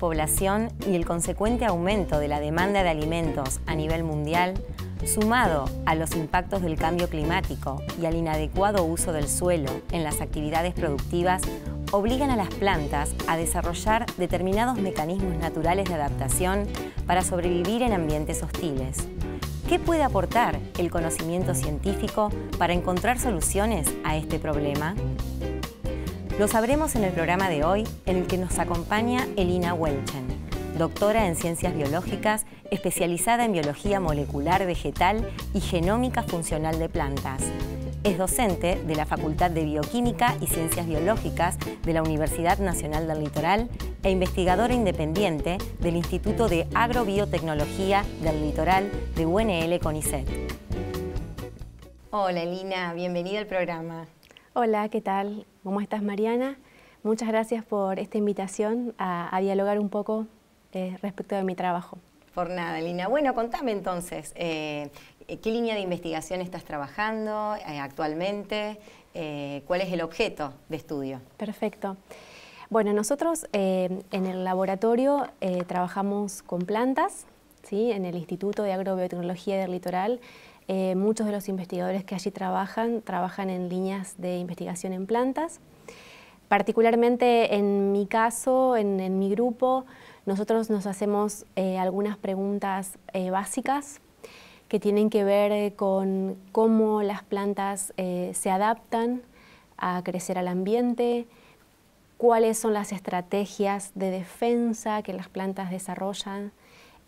población y el consecuente aumento de la demanda de alimentos a nivel mundial, sumado a los impactos del cambio climático y al inadecuado uso del suelo en las actividades productivas, obligan a las plantas a desarrollar determinados mecanismos naturales de adaptación para sobrevivir en ambientes hostiles. ¿Qué puede aportar el conocimiento científico para encontrar soluciones a este problema? Lo sabremos en el programa de hoy en el que nos acompaña Elina Welchen, doctora en ciencias biológicas, especializada en biología molecular vegetal y genómica funcional de plantas. Es docente de la Facultad de Bioquímica y Ciencias Biológicas de la Universidad Nacional del Litoral e investigadora independiente del Instituto de Agrobiotecnología del Litoral de UNL CONICET. Hola Elina, bienvenida al programa. Hola, ¿qué tal? ¿Cómo estás, Mariana? Muchas gracias por esta invitación a, dialogar un poco eh, respecto de mi trabajo. Por nada, Lina. Bueno, contame entonces, eh, ¿qué línea de investigación estás trabajando eh, actualmente? ¿Cuál es el objeto de estudio? Perfecto. Bueno, nosotros en el laboratorio trabajamos con plantas, en el Instituto de Agrobiotecnología del Litoral eh, muchos de los investigadores que allí trabajan trabajan en líneas de investigación en plantas. Particularmente en mi caso, en, mi grupo, nosotros nos hacemos eh, algunas preguntas eh, básicas que tienen que ver con cómo las plantas se adaptan a crecer al ambiente, cuáles son las estrategias de defensa que las plantas desarrollan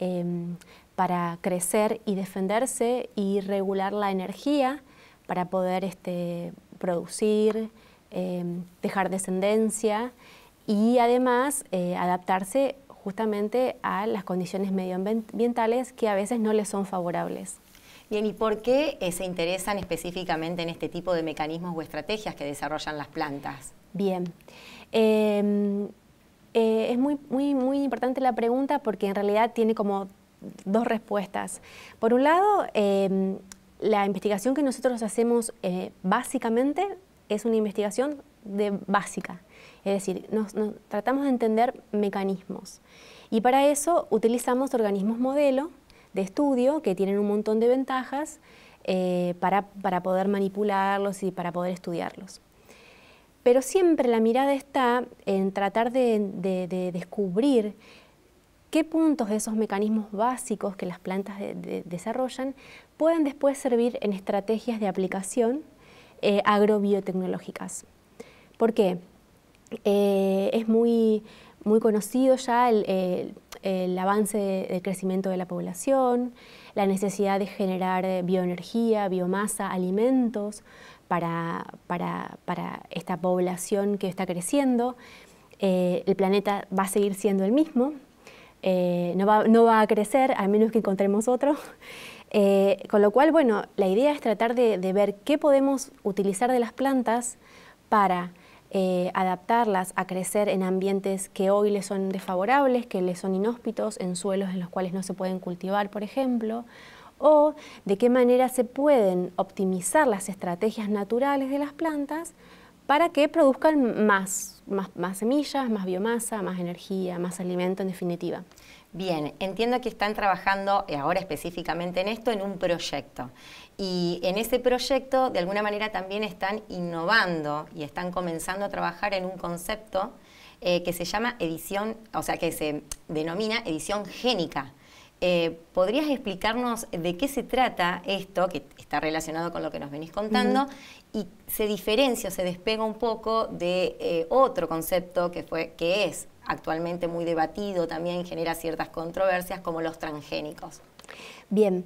Em, para crecer y defenderse y regular la energía para poder este, producir, em, dejar descendencia y además eh, adaptarse justamente a las condiciones medioambientales que a veces no les son favorables. Bien, ¿y por qué eh, se interesan específicamente en este tipo de mecanismos o estrategias que desarrollan las plantas? Bien, em, eh, es muy, muy, importante la pregunta porque en realidad tiene como dos respuestas. Por un lado, em, la investigación que nosotros hacemos eh, básicamente es una investigación de básica, es decir, tratamos de entender mecanismos y para eso utilizamos organismos modelo de estudio que tienen un montón de ventajas eh, para poder manipularlos y para poder estudiarlos pero siempre la mirada está en tratar de, descubrir qué puntos de esos mecanismos básicos que las plantas desarrollan pueden después servir en estrategias de aplicación eh, agrobiotecnológicas. ¿Por qué? Eh, es muy, conocido ya el, avance del de crecimiento de la población, la necesidad de generar eh, bioenergía, biomasa, alimentos, para, para, para esta población que está creciendo. Eh, el planeta va a seguir siendo el mismo, eh, no, va, no, va, a crecer a menos que encontremos otro. Eh, con lo cual, bueno, la idea es tratar de, de, ver qué podemos utilizar de las plantas para adaptarlas a crecer en ambientes que hoy les son desfavorables, que les son inhóspitos, en suelos en los cuales no se pueden cultivar, por ejemplo o de qué manera se pueden optimizar las estrategias naturales de las plantas para que produzcan más, semillas, más biomasa, más energía, más alimento en definitiva. Bien, entiendo que están trabajando eh, ahora específicamente en esto, en un proyecto. Y en ese proyecto, de alguna manera, también están innovando y están comenzando a trabajar en un concepto eh, que se llama edición, o sea, que se denomina edición génica eh, ¿Podrías explicarnos de qué se trata esto, que está relacionado con lo que nos venís contando, y se diferencia o se despega un poco de eh, otro concepto que, fue, que es actualmente muy debatido, también genera ciertas controversias, como los transgénicos? Bien.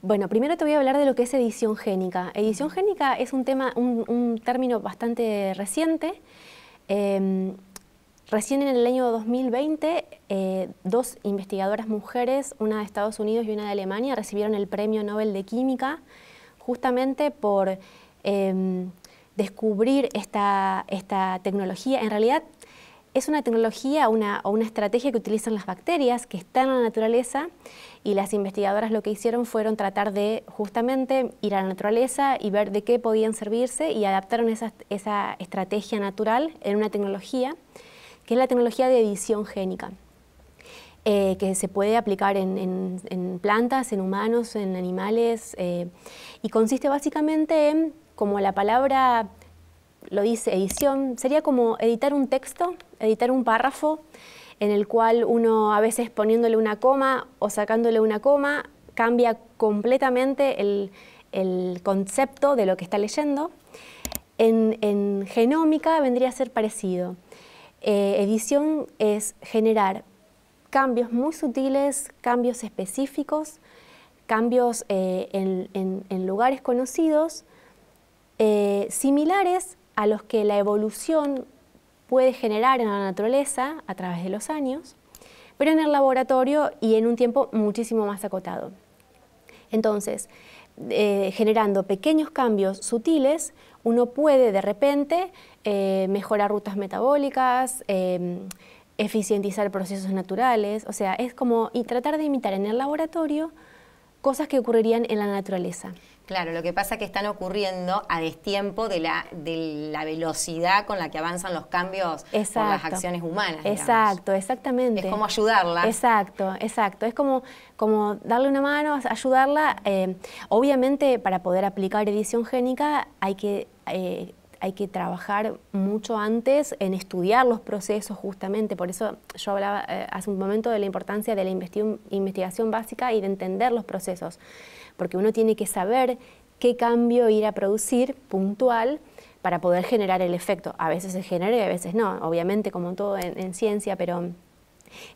Bueno, primero te voy a hablar de lo que es edición génica. Edición génica es un tema, un, término bastante reciente. Em, Recién en el año 2020, eh, dos investigadoras mujeres, una de Estados Unidos y una de Alemania, recibieron el Premio Nobel de Química justamente por em, descubrir esta, tecnología. En realidad es una tecnología una, o una estrategia que utilizan las bacterias que están en la naturaleza y las investigadoras lo que hicieron fueron tratar de justamente ir a la naturaleza y ver de qué podían servirse y adaptaron esa estrategia natural en una tecnología que es la tecnología de edición génica, eh, que se puede aplicar en, plantas, en humanos, en animales, eh, y consiste básicamente en, como la palabra lo dice, edición, sería como editar un texto, editar un párrafo, en el cual uno a veces poniéndole una coma o sacándole una coma cambia completamente el, concepto de lo que está leyendo. En, en genómica vendría a ser parecido. Eh, edición es generar cambios muy sutiles, cambios específicos, cambios eh, en, lugares conocidos, eh, similares a los que la evolución puede generar en la naturaleza a través de los años, pero en el laboratorio y en un tiempo muchísimo más acotado. Entonces, generando pequeños cambios sutiles uno puede de repente eh, mejorar rutas metabólicas, eh, eficientizar procesos naturales, o sea, es como y tratar de imitar en el laboratorio cosas que ocurrirían en la naturaleza. Claro, lo que pasa es que están ocurriendo a destiempo de la, de la velocidad con la que avanzan los cambios por las acciones humanas. Exacto, exactamente. Es como ayudarla. Exacto, exacto. Es como, como darle una mano, ayudarla. Eh, obviamente, para poder aplicar edición génica hay que... Eh, hay que trabajar mucho antes en estudiar los procesos justamente. Por eso yo hablaba eh, hace un momento de la importancia de la investigación básica y de entender los procesos porque uno tiene que saber qué cambio ir a producir puntual para poder generar el efecto. A veces se genera y a veces no, obviamente como todo en, ciencia, pero...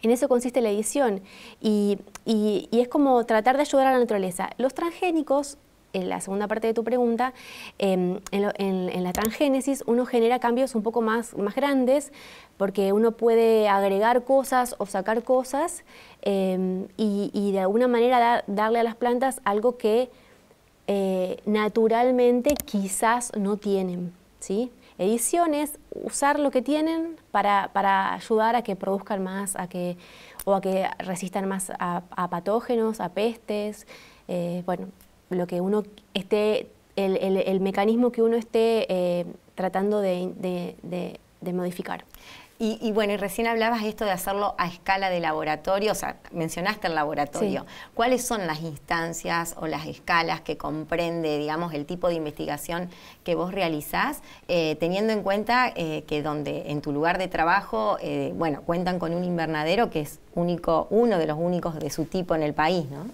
En eso consiste la edición y, y, es como tratar de ayudar a la naturaleza. Los transgénicos en la segunda parte de tu pregunta, em, en, la transgénesis uno genera cambios un poco más, grandes porque uno puede agregar cosas o sacar cosas em, y, de alguna manera darle a las plantas algo que eh, naturalmente quizás no tienen. ¿sí? Ediciones, usar lo que tienen para, ayudar a que produzcan más, a que, o a que resistan más a, a patógenos, a pestes, eh, bueno, lo que uno esté, el, mecanismo que uno esté eh, tratando de, modificar. Y, bueno, y recién hablabas esto de hacerlo a escala de laboratorio, o sea, mencionaste el laboratorio. ¿Cuáles son las instancias o las escalas que comprende, digamos, el tipo de investigación que vos realizás, eh, teniendo en cuenta eh, que donde en tu lugar de trabajo, bueno, cuentan con un invernadero que es único, uno de los únicos de su tipo en el país, ¿no?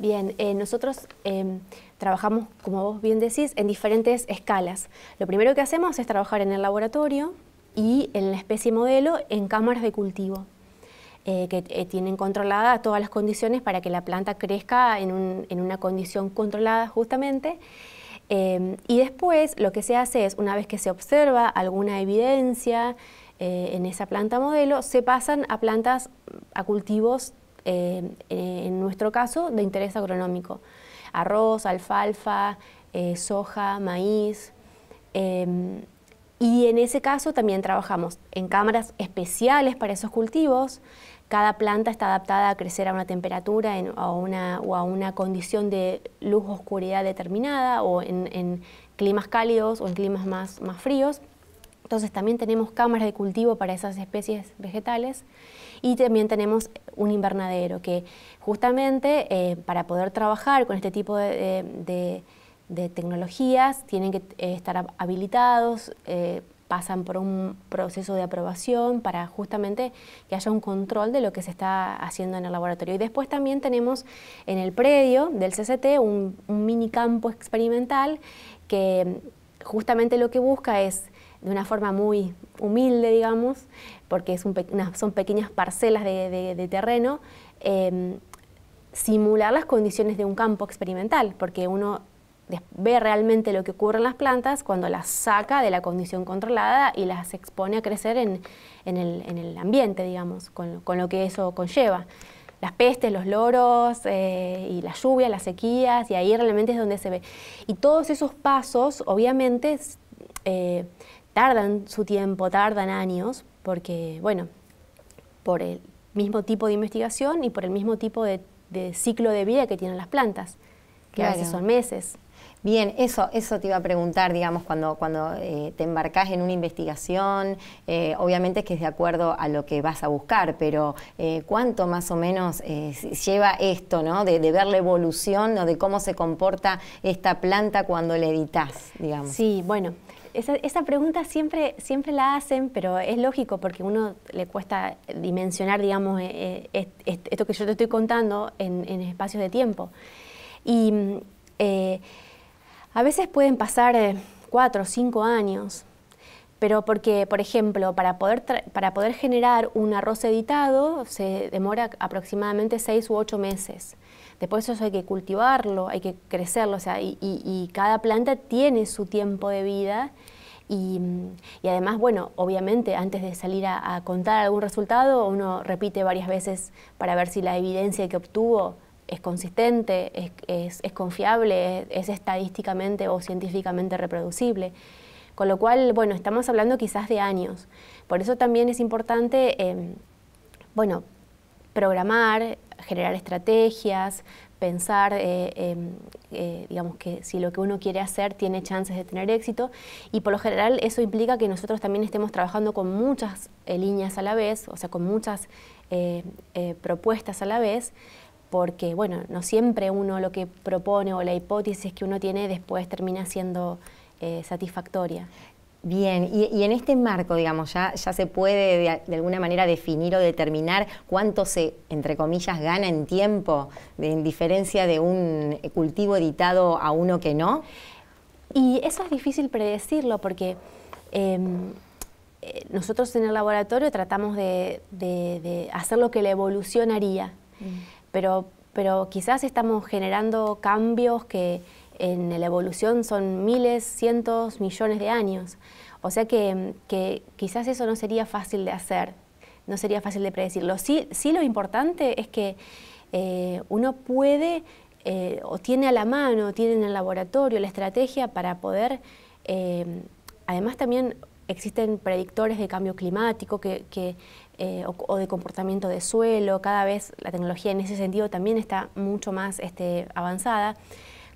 Bien, eh, nosotros em, trabajamos, como vos bien decís, en diferentes escalas. Lo primero que hacemos es trabajar en el laboratorio y en la especie modelo en cámaras de cultivo, eh, que eh, tienen controladas todas las condiciones para que la planta crezca en, en una condición controlada justamente. Em, y después lo que se hace es, una vez que se observa alguna evidencia en esa planta modelo, se pasan a plantas, a cultivos eh, en nuestro caso, de interés agronómico. Arroz, alfalfa, eh, soja, maíz. Em, y en ese caso también trabajamos en cámaras especiales para esos cultivos. Cada planta está adaptada a crecer a una temperatura una, o a una condición de luz-oscuridad o determinada o en, climas cálidos o en climas más fríos. Entonces también tenemos cámaras de cultivo para esas especies vegetales y también tenemos un invernadero que justamente eh, para poder trabajar con este tipo de, eh, tecnologías tienen que eh, estar habilitados, pasan por un proceso de aprobación para justamente que haya un control de lo que se está haciendo en el laboratorio. Y después también tenemos en el predio del CCT un mini campo experimental que justamente lo que busca es de una forma muy humilde, digamos, porque son pequeñas parcelas de, terreno, em, simular las condiciones de un campo experimental, porque uno ve realmente lo que ocurre en las plantas cuando las saca de la condición controlada y las expone a crecer en, el, ambiente, digamos, con, lo que eso conlleva. Las pestes, los loros, eh, y la lluvia, las sequías, y ahí realmente es donde se ve. Y todos esos pasos, obviamente, eh, tardan su tiempo, tardan años, porque, bueno, por el mismo tipo de investigación y por el mismo tipo de, ciclo de vida que tienen las plantas, que a veces son meses. Bien, eso, eso te iba a preguntar, digamos, cuando, cuando eh, te embarcas en una investigación, eh, obviamente es que es de acuerdo a lo que vas a buscar, pero eh, ¿cuánto más o menos lleva esto, ¿no? De, de, ver la evolución o de cómo se comporta esta planta cuando la editas, digamos? Sí, bueno, esa, esa, pregunta siempre, siempre la hacen, pero es lógico porque uno le cuesta dimensionar, digamos, eh, eh, esto que yo te estoy contando en, espacios de tiempo. Y eh, a veces pueden pasar cuatro o cinco años, pero porque, por ejemplo, para poder, para poder generar un arroz editado se demora aproximadamente seis u ocho meses. Después eso hay que cultivarlo, hay que crecerlo, o sea, y, cada planta tiene su tiempo de vida. Y, además, bueno, obviamente antes de salir a, contar algún resultado, uno repite varias veces para ver si la evidencia que obtuvo es consistente, es, confiable, es, estadísticamente o científicamente reproducible. Con lo cual, bueno, estamos hablando quizás de años. Por eso también es importante, eh, bueno, programar, generar estrategias, pensar, eh, em, eh, digamos, que si lo que uno quiere hacer tiene chances de tener éxito. Y por lo general eso implica que nosotros también estemos trabajando con muchas eh, líneas a la vez, o sea, con muchas propuestas a la vez, porque, bueno, no siempre uno lo que propone o la hipótesis que uno tiene después termina siendo satisfactoria. Bien, y, en este marco, digamos, ya, se puede de, alguna manera definir o determinar cuánto se, entre comillas, gana en tiempo, de, en diferencia de un cultivo editado a uno que no. Y eso es difícil predecirlo porque em, eh, nosotros en el laboratorio tratamos de, hacer lo que la evolución haría, mm. pero quizás estamos generando cambios que, en la evolución son miles, cientos, millones de años. O sea que, quizás eso no sería fácil de hacer, no sería fácil de predecirlo. Sí, lo importante es que eh, uno puede eh, o tiene a la mano, tiene en el laboratorio la estrategia para poder, eh, además también existen predictores de cambio climático que, o, de comportamiento de suelo, cada vez la tecnología en ese sentido también está mucho más este, avanzada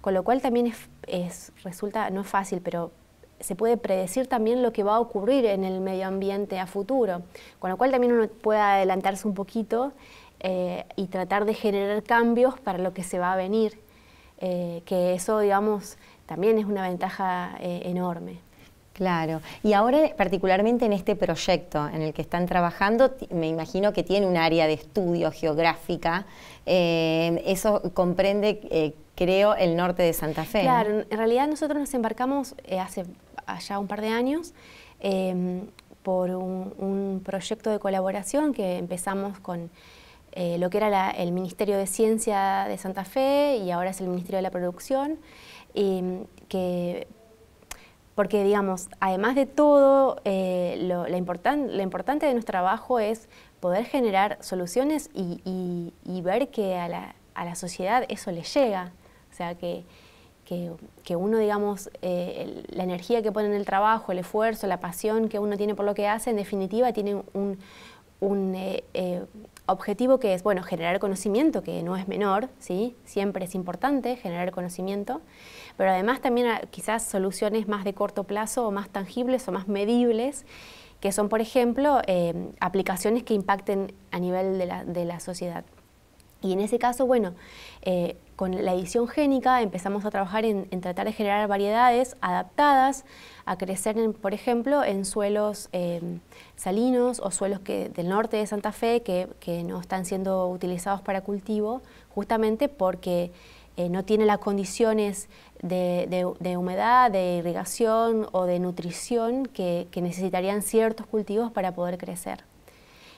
con lo cual también es, resulta, no es fácil, pero se puede predecir también lo que va a ocurrir en el medio ambiente a futuro, con lo cual también uno puede adelantarse un poquito eh, y tratar de generar cambios para lo que se va a venir, eh, que eso, digamos, también es una ventaja eh, enorme. Claro, y ahora particularmente en este proyecto en el que están trabajando, me imagino que tiene un área de estudio geográfica, eso comprende creo, el norte de Santa Fe. Claro, en realidad nosotros nos embarcamos eh, hace allá un par de años em, por un, proyecto de colaboración que empezamos con eh, lo que era el Ministerio de Ciencia de Santa Fe y ahora es el Ministerio de la Producción, em, que porque digamos, además de todo, eh, lo, la, importante de nuestro trabajo es poder generar soluciones y, y ver que a la, a la, sociedad eso le llega. O sea, que, uno, digamos, eh, la energía que pone en el trabajo, el esfuerzo, la pasión que uno tiene por lo que hace, en definitiva tiene un, eh, eh, objetivo que es, bueno, generar conocimiento, que no es menor, ¿sí? Siempre es importante generar conocimiento, pero además también ah, quizás soluciones más de corto plazo o más tangibles o más medibles, que son, por ejemplo, em, aplicaciones que impacten a nivel de la, sociedad. Y en ese caso, bueno, con la edición génica empezamos a trabajar en, tratar de generar variedades adaptadas a crecer, por ejemplo, en suelos em, salinos o suelos que, del norte de Santa Fe que, no están siendo utilizados para cultivo, justamente porque eh, no tienen las condiciones de, humedad, de irrigación o de nutrición que necesitarían ciertos cultivos para poder crecer.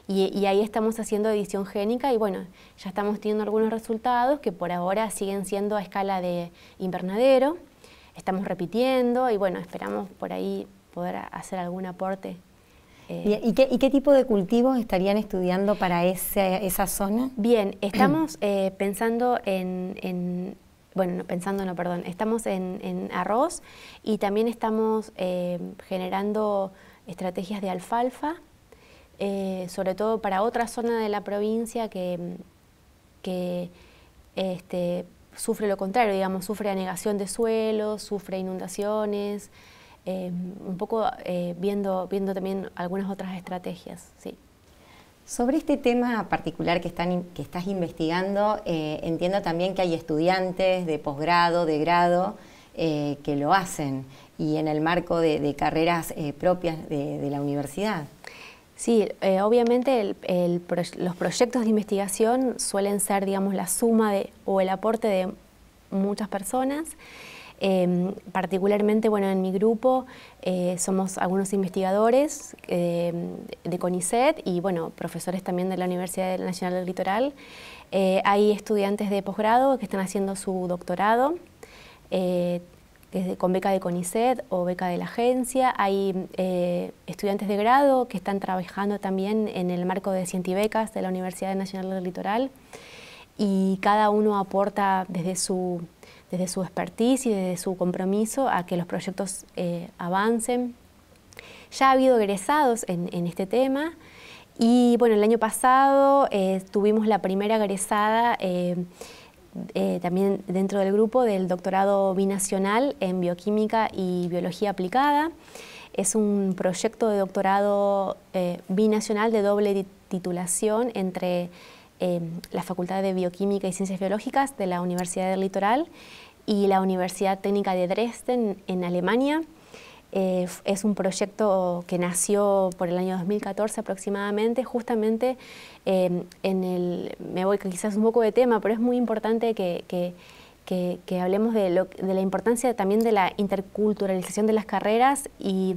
Y, ahí estamos haciendo edición génica y bueno, ya estamos teniendo algunos resultados que por ahora siguen siendo a escala de invernadero. Estamos repitiendo y bueno, esperamos por ahí poder hacer algún aporte. Eh. ¿Y, qué, tipo de cultivos estarían estudiando para esa zona? Bien, estamos eh, pensando en, bueno, pensando, no, perdón, estamos en, arroz y también estamos eh, generando estrategias de alfalfa eh, sobre todo para otra zona de la provincia que, mm, este, sufre lo contrario, digamos, sufre anegación de suelos, sufre inundaciones, eh, un poco eh, viendo, también algunas otras estrategias. Sí. Sobre este tema particular que, estás investigando, entiendo también que hay estudiantes de posgrado, de grado, que lo hacen y en el marco de, carreras propias de, la universidad. Sí, eh, obviamente los proyectos de investigación suelen ser, digamos, la suma de, o el aporte de muchas personas. Em, particularmente, bueno, en mi grupo eh, somos algunos investigadores em, de CONICET y, bueno, profesores también de la Universidad Nacional del Litoral. Eh, hay estudiantes de posgrado que están haciendo su doctorado con beca de CONICET o beca de la agencia. Hay eh, estudiantes de grado que están trabajando también en el marco de Cientibecas de la Universidad Nacional del Litoral y cada uno aporta desde su, desde su expertise y desde su compromiso a que los proyectos eh, avancen. Ya ha habido egresados en, este tema y bueno, el año pasado eh, tuvimos la primera egresada eh, también dentro del grupo del doctorado binacional en bioquímica y biología aplicada. Es un proyecto de doctorado eh, binacional de doble titulación entre eh, la Facultad de Bioquímica y Ciencias Biológicas de la Universidad del Litoral y la Universidad Técnica de Dresden en Alemania. Eh, es un proyecto que nació por el año 2014 aproximadamente, justamente em, en el, me voy quizás un poco de tema, pero es muy importante que, hablemos de, la importancia también de la interculturalización de las carreras y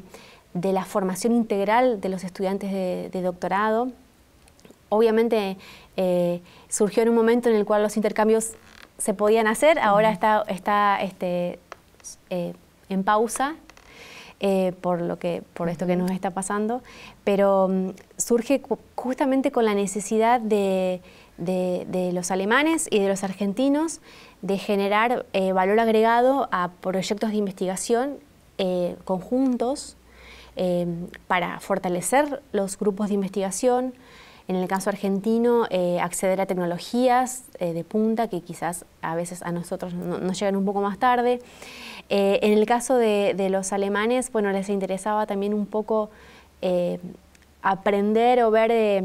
de la formación integral de los estudiantes de, doctorado. Obviamente eh, surgió en un momento en el cual los intercambios se podían hacer, ahora está, este, eh, en pausa eh, por, lo que, por esto que nos está pasando, pero mm, surge justamente con la necesidad de, los alemanes y de los argentinos de generar eh, valor agregado a proyectos de investigación eh, conjuntos para fortalecer los grupos de investigación, en el caso argentino, eh, acceder a tecnologías eh, de punta que quizás a veces a nosotros nos llegan un poco más tarde. Eh, en el caso de, los alemanes, bueno, les interesaba también un poco aprender o ver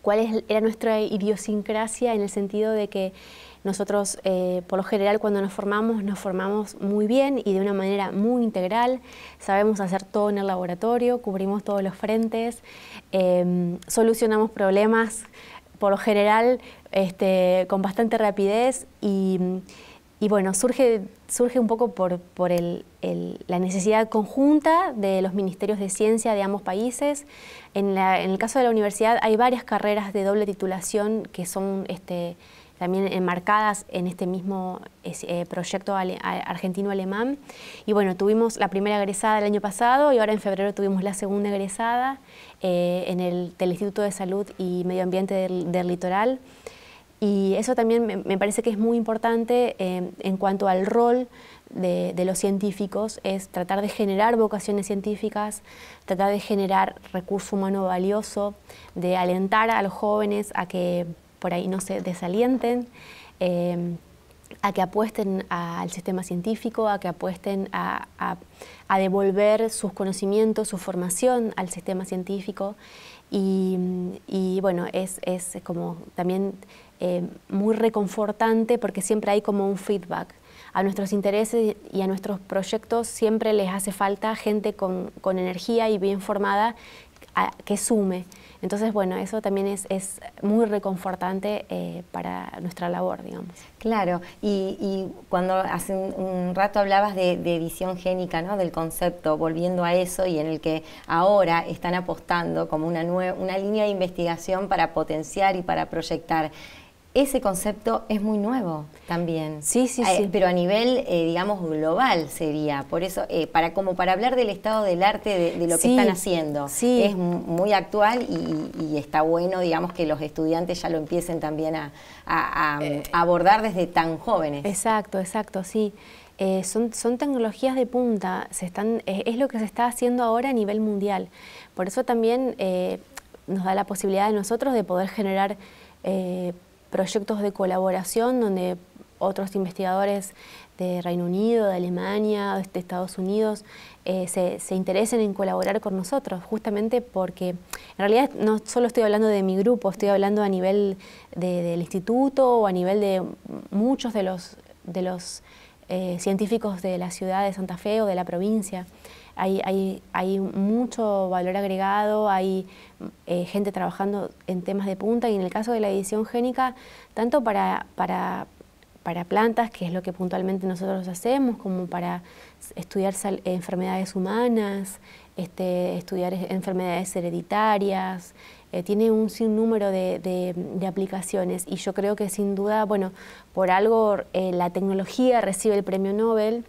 cuál era nuestra idiosincrasia en el sentido de que nosotros, eh, por lo general, cuando nos formamos, nos formamos muy bien y de una manera muy integral. Sabemos hacer todo en el laboratorio, cubrimos todos los frentes, em, solucionamos problemas, por lo general, este, con bastante rapidez y, bueno, surge, surge un poco por, el, la necesidad conjunta de los ministerios de ciencia de ambos países. En, el caso de la universidad hay varias carreras de doble titulación que son... Este, también enmarcadas en este mismo eh, proyecto argentino-alemán. Y bueno, tuvimos la primera egresada el año pasado y ahora en febrero tuvimos la segunda egresada eh, en el Instituto de Salud y Medio Ambiente del, Litoral. Y eso también me, parece que es muy importante eh, en cuanto al rol de, los científicos, es tratar de generar vocaciones científicas, tratar de generar recurso humano valioso, de alentar a los jóvenes a que por ahí no se desalienten, eh, a que apuesten al sistema científico, a que apuesten a, devolver sus conocimientos, su formación al sistema científico. Y, bueno, es, como también eh, muy reconfortante porque siempre hay como un feedback a nuestros intereses y a nuestros proyectos siempre les hace falta gente con energía y bien formada que sume. Entonces, bueno, eso también es, muy reconfortante eh, para nuestra labor, digamos. Claro, y, cuando hace un, rato hablabas de, visión génica, ¿no? del concepto, volviendo a eso y en el que ahora están apostando como una, una línea de investigación para potenciar y para proyectar ese concepto es muy nuevo también. Sí, sí, eh, sí. pero a nivel, eh, digamos, global sería. Por eso, eh, para como para hablar del estado del arte, de, lo que están haciendo, sí. es muy actual y, está bueno, digamos, que los estudiantes ya lo empiecen también a, abordar desde tan jóvenes. Exacto, exacto, sí. son, tecnologías de punta, se están, es lo que se está haciendo ahora a nivel mundial. Por eso también nos da la posibilidad de nosotros de poder generar proyectos de colaboración donde otros investigadores de Reino Unido, de Alemania, de Estados Unidos, eh, se, interesen en colaborar con nosotros, justamente porque en realidad no solo estoy hablando de mi grupo, estoy hablando a nivel del instituto o a nivel de muchos de los, de los eh, científicos de la ciudad de Santa Fe o de la provincia hay, mucho valor agregado, hay eh, gente trabajando en temas de punta y en el caso de la edición génica, tanto para, plantas, que es lo que puntualmente nosotros hacemos, como para estudiar enfermedades humanas, este, estudiar enfermedades hereditarias, eh, tiene un sinnúmero de, de, aplicaciones y yo creo que sin duda, bueno, por algo eh, la tecnología recibe el premio Nobel,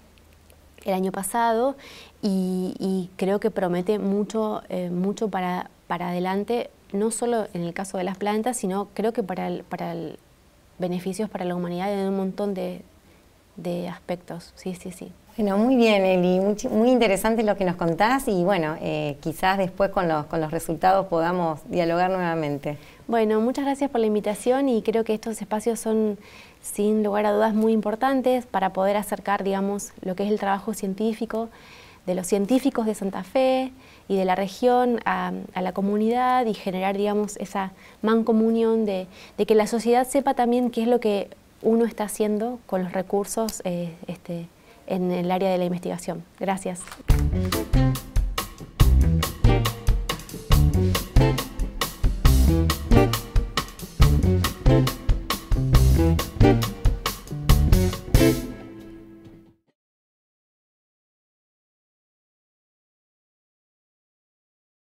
el año pasado y, creo que promete mucho, eh, mucho para, para adelante, no solo en el caso de las plantas, sino creo que para, el, para beneficios para la humanidad en un montón de, de aspectos. Sí, sí, sí. Bueno, muy bien, Eli. Muy, muy, interesante lo que nos contás y bueno, eh, quizás después con los, con los resultados podamos dialogar nuevamente. Bueno, muchas gracias por la invitación y creo que estos espacios son sin lugar a dudas muy importantes para poder acercar, digamos, lo que es el trabajo científico de los científicos de Santa Fe y de la región a, la comunidad y generar, digamos, esa mancomunión de, que la sociedad sepa también qué es lo que uno está haciendo con los recursos eh, este, en el área de la investigación. Gracias.